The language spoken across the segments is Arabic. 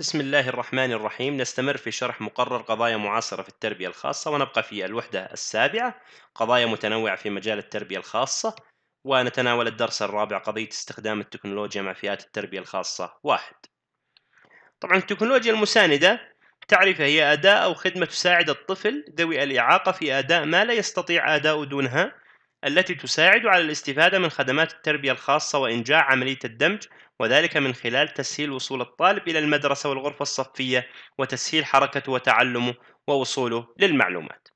بسم الله الرحمن الرحيم نستمر في شرح مقرر قضايا معاصرة في التربية الخاصة ونبقى في الوحدة السابعة قضايا متنوعة في مجال التربية الخاصة ونتناول الدرس الرابع قضية استخدام التكنولوجيا مع فئات التربية الخاصة واحد طبعا التكنولوجيا المساندة تعرف هي أداة أو خدمة تساعد الطفل ذوي الإعاقة في أداء ما لا يستطيع أداء دونها التي تساعد على الاستفادة من خدمات التربية الخاصة وإنجاح عملية الدمج وذلك من خلال تسهيل وصول الطالب إلى المدرسة والغرفة الصفية وتسهيل حركته وتعلمه ووصوله للمعلومات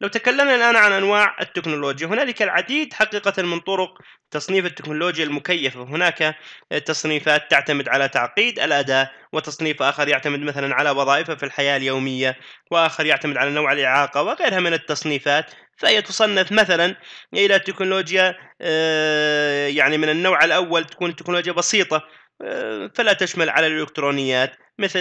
لو تكلمنا الآن عن أنواع التكنولوجيا هنالك العديد حقيقة من طرق تصنيف التكنولوجيا المكيفة هناك تصنيفات تعتمد على تعقيد الأداة وتصنيف آخر يعتمد مثلا على وظائفها في الحياة اليومية وآخر يعتمد على نوع الإعاقة وغيرها من التصنيفات فهي تصنف مثلا إلى تكنولوجيا آه، يعني من النوع الأول تكون تكنولوجيا بسيطة آه، فلا تشمل على الإلكترونيات مثل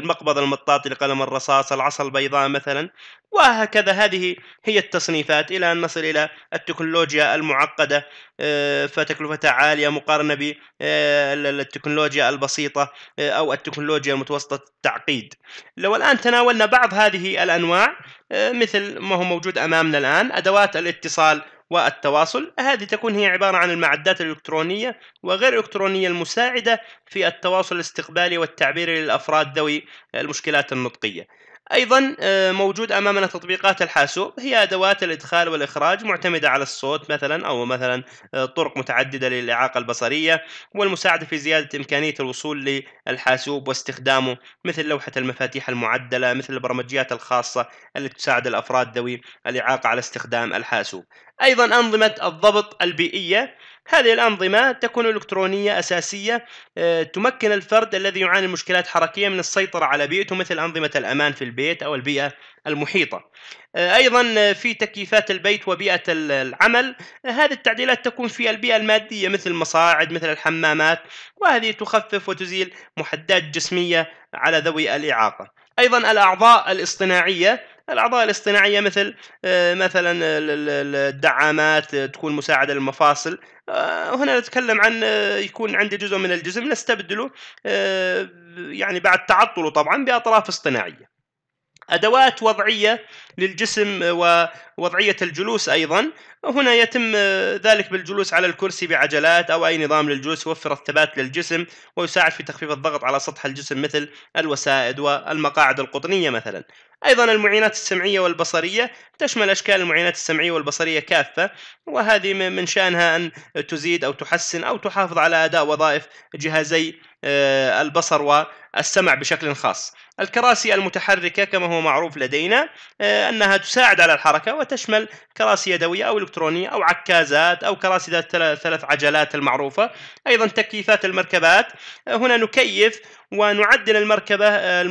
المقبض المطاطي لقلم الرصاص العصا البيضاء مثلا وهكذا هذه هي التصنيفات إلى أن نصل إلى التكنولوجيا المعقدة آه، فتكلفتها عالية مقارنة بالتكنولوجيا آه، البسيطة آه، أو التكنولوجيا المتوسطة التعقيد لو الآن تناولنا بعض هذه الأنواع مثل ما هو موجود أمامنا الآن أدوات الاتصال والتواصل هذه تكون هي عبارة عن المعدات الإلكترونية وغير الإلكترونية المساعدة في التواصل الاستقبالي والتعبيري للأفراد ذوي المشكلات النطقية ايضا آه، موجود امامنا تطبيقات الحاسوب هي ادوات الادخال والاخراج معتمده على الصوت مثلا او مثلا آه، طرق متعدده للاعاقه البصريه والمساعده في زياده امكانيه الوصول للحاسوب واستخدامه مثل لوحه المفاتيح المعدله مثل البرمجيات الخاصه التي تساعد الافراد ذوي الاعاقه على استخدام الحاسوب ايضا انظمه الضبط البيئيه هذه الأنظمة تكون إلكترونية أساسية آه، تمكن الفرد الذي يعاني من مشكلات حركية من السيطرة على بيئته مثل أنظمة الأمان في البيت أو البيئة المحيطة آه، أيضا آه، في تكييفات البيت وبيئة العمل هذه التعديلات تكون في البيئة المادية مثل المصاعد مثل الحمامات وهذه تخفف وتزيل محدات جسمية على ذوي الإعاقة أيضا الأعضاء الاصطناعية الاعضاء الاصطناعيه مثل آه، مثلا الدعامات آه، تكون مساعده للمفاصل آه، هنا نتكلم عن يكون عندي جزء من الجسم نستبدله يعني بعد تعطله طبعا باطراف اصطناعيه ادوات وضعيه للجسم ووضعيه الجلوس ايضا هنا يتم ذلك بالجلوس على الكرسي بعجلات او اي نظام للجلوس يوفر الثبات للجسم ويساعد في تخفيف الضغط على سطح الجسم مثل الوسائد والمقاعد القطنيه مثلا ايضا المعينات السمعيه والبصريه تشمل اشكال المعينات السمعيه والبصريه كافه وهذه من شانها ان تزيد او تحسن او تحافظ على اداء وظائف جهازي آه، البصر والسمع بشكل خاص الكراسي المتحركة كما هو معروف لدينا آه، أنها تساعد على الحركة وتشمل كراسي يدوية أو إلكترونية أو عكازات أو كراسي ذات ثلاث عجلات المعروفة أيضا تكييفات المركبات آه، هنا نكيف ونعدل المركبة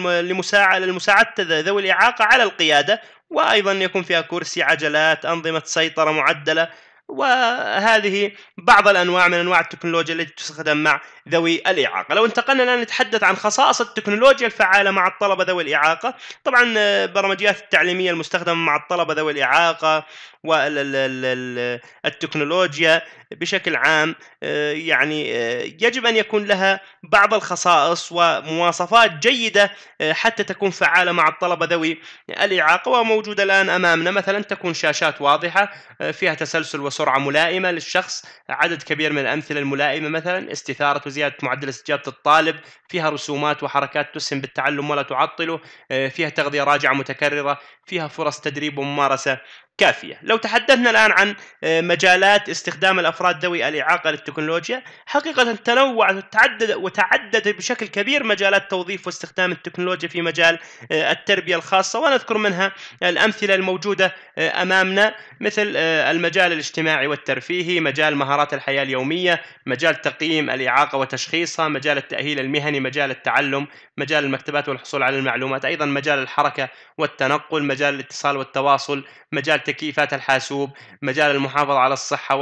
لمساعدة ذوي الإعاقة على القيادة وأيضا يكون فيها كرسي عجلات أنظمة سيطرة معدلة وهذه بعض الانواع من انواع التكنولوجيا التي تستخدم مع ذوي الاعاقه، لو انتقلنا الان نتحدث عن خصائص التكنولوجيا الفعاله مع الطلبه ذوي الاعاقه، طبعا البرمجيات آه، التعليميه المستخدمه مع الطلبه ذوي الاعاقه والتكنولوجيا بشكل عام آه، يعني آه، يجب أن يكون لها بعض الخصائص ومواصفات جيدة آه، حتى تكون فعالة مع الطلبة ذوي الإعاقة وموجودة الآن أمامنا مثلا تكون شاشات واضحة فيها تسلسل وسرعة ملائمة للشخص عدد كبير من الأمثلة الملائمة مثلا استثارة وزيادة معدل استجابة الطالب فيها رسومات وحركات تسهم بالتعلم ولا تعطله فيها تغذية راجعة متكررة فيها فرص تدريب وممارسة كافية لو تحدثنا الآن عن آه، مجالات استخدام الأفراد ذوي الإعاقة للتكنولوجيا حقيقة تنوعت وتعدد وتعددت بشكل كبير مجالات توظيف واستخدام التكنولوجيا في مجال آه، التربية الخاصة ونذكر منها آه، الأمثلة الموجودة أمامنا مثل المجال الاجتماعي والترفيهي مجال مهارات الحياة اليومية مجال تقييم الإعاقة وتشخيصها مجال التأهيل المهني مجال التعلم مجال المكتبات والحصول على المعلومات أيضا مجال الحركة والتنقل مجال الاتصال والتواصل مجال تكييفات الحاسوب مجال المحافظة على الصحة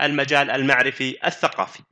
والمجال المعرفي الثقافي